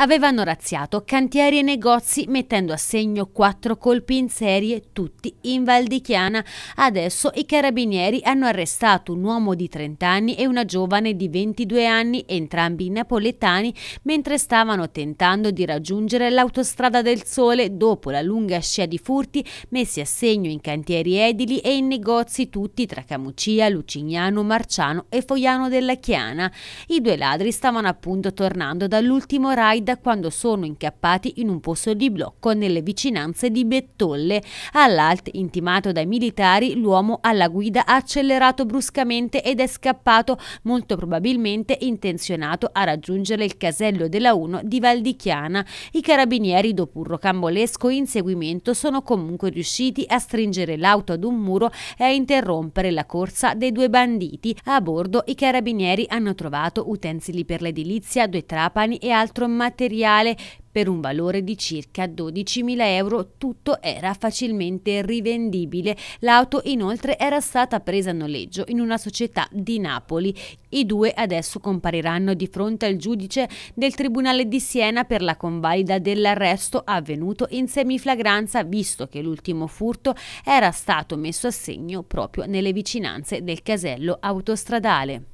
avevano razziato cantieri e negozi mettendo a segno quattro colpi in serie, tutti in Val di Chiana. Adesso i carabinieri hanno arrestato un uomo di 30 anni e una giovane di 22 anni, entrambi napoletani, mentre stavano tentando di raggiungere l'autostrada del Sole dopo la lunga scia di furti messi a segno in cantieri edili e in negozi tutti tra Camucia, Lucignano, Marciano e Fogliano della Chiana. I due ladri stavano appunto tornando dall'ultimo raid vita quando sono incappati in un posto di blocco nelle vicinanze di Bettolle. All'alt, intimato dai militari, l'uomo alla guida ha accelerato bruscamente ed è scappato, molto probabilmente intenzionato a raggiungere il casello della 1 di Valdichiana. I carabinieri, dopo un rocambolesco inseguimento, sono comunque riusciti a stringere l'auto ad un muro e a interrompere la corsa dei due banditi. A bordo i carabinieri hanno trovato utensili per l'edilizia, due trapani e altro materiale materiale per un valore di circa 12.000 euro tutto era facilmente rivendibile. L'auto inoltre era stata presa a noleggio in una società di Napoli. I due adesso compariranno di fronte al giudice del Tribunale di Siena per la convalida dell'arresto avvenuto in semiflagranza visto che l'ultimo furto era stato messo a segno proprio nelle vicinanze del casello autostradale.